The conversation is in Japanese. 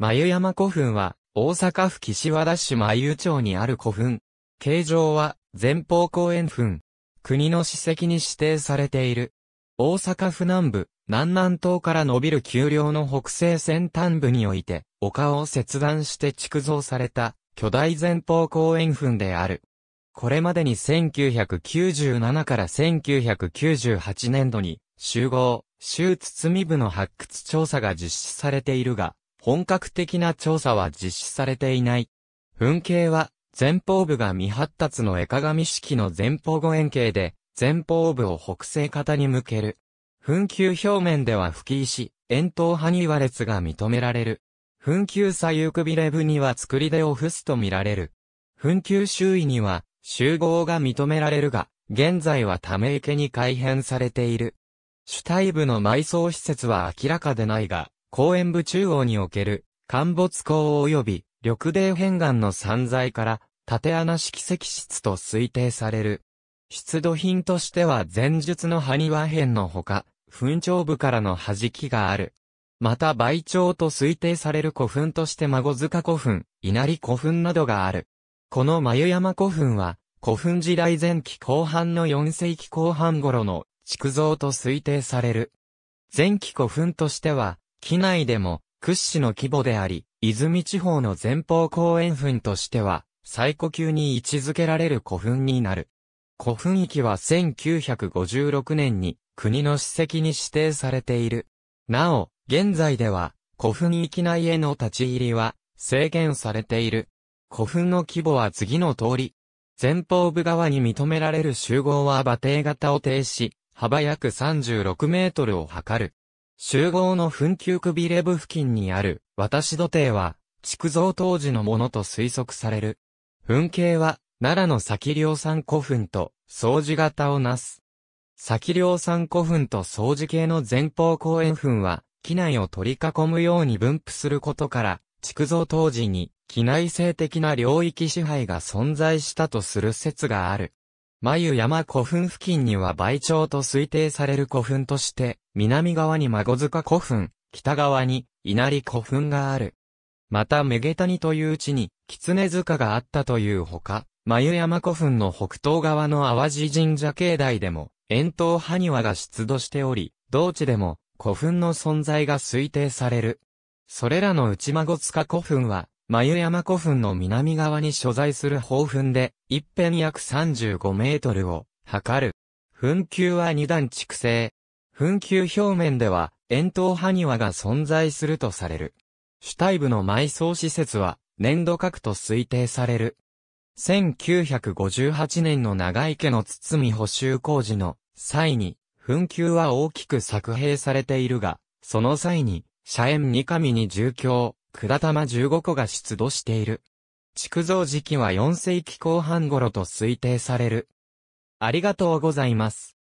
眉山古墳は、大阪府岸和田市眉町にある古墳。形状は、前方後円墳。国の史跡に指定されている。大阪府南部、南南東から伸びる丘陵の北西先端部において、丘を切断して築造された、巨大前方後円墳である。これまでに1997から1998年度に、集合、州堤部の発掘調査が実施されているが、本格的な調査は実施されていない。噴景は、前方部が未発達の絵鏡式の前方後円形で、前方部を北西方に向ける。噴球表面では吹き石、円筒波に割れつが認められる。噴球左右くびれ部には作り手を付すと見られる。噴球周囲には集合が認められるが、現在はため池に改変されている。主体部の埋葬施設は明らかでないが、公園部中央における、陥没港及び緑泥片岩の散在から、縦穴式石質と推定される。出土品としては前述の埴輪片のほか、墳頂部からの弾きがある。また倍長と推定される古墳として孫塚古墳、稲荷古墳などがある。この眉山古墳は、古墳時代前期後半の4世紀後半頃の築造と推定される。前期古墳としては、機内でも屈指の規模であり、泉地方の前方後円墳としては、最古級に位置づけられる古墳になる。古墳域は1956年に国の史跡に指定されている。なお、現在では古墳域内への立ち入りは制限されている。古墳の規模は次の通り。前方部側に認められる集合は馬蹄型を呈し、幅約36メートルを測る。集合の墳丘くびれ部付近にある私土邸は、築造当時のものと推測される。墳形は、奈良の先梁山古墳と、掃除型をなす。先梁山古墳と掃除系の前方後円墳は、機内を取り囲むように分布することから、築造当時に、機内性的な領域支配が存在したとする説がある。眉山古墳付近には倍長と推定される古墳として、南側に孫塚古墳、北側に稲荷古墳がある。また、目下谷という地に、狐塚があったというほか、眉山古墳の北東側の淡路神社境内でも、遠東埴輪が出土しており、同地でも古墳の存在が推定される。それらの内孫塚古墳は、眉山古墳の南側に所在する宝墳で、一辺約35メートルを測る。墳丘は二段築成。墳丘表面では、円筒埴輪が存在するとされる。主体部の埋葬施設は、年度核と推定される。1958年の長池の堤補修工事の際に、墳丘は大きく削平されているが、その際に、社縁三上に住居管玉15個が出土している。築造時期は4世紀後半頃と推定される。ありがとうございます。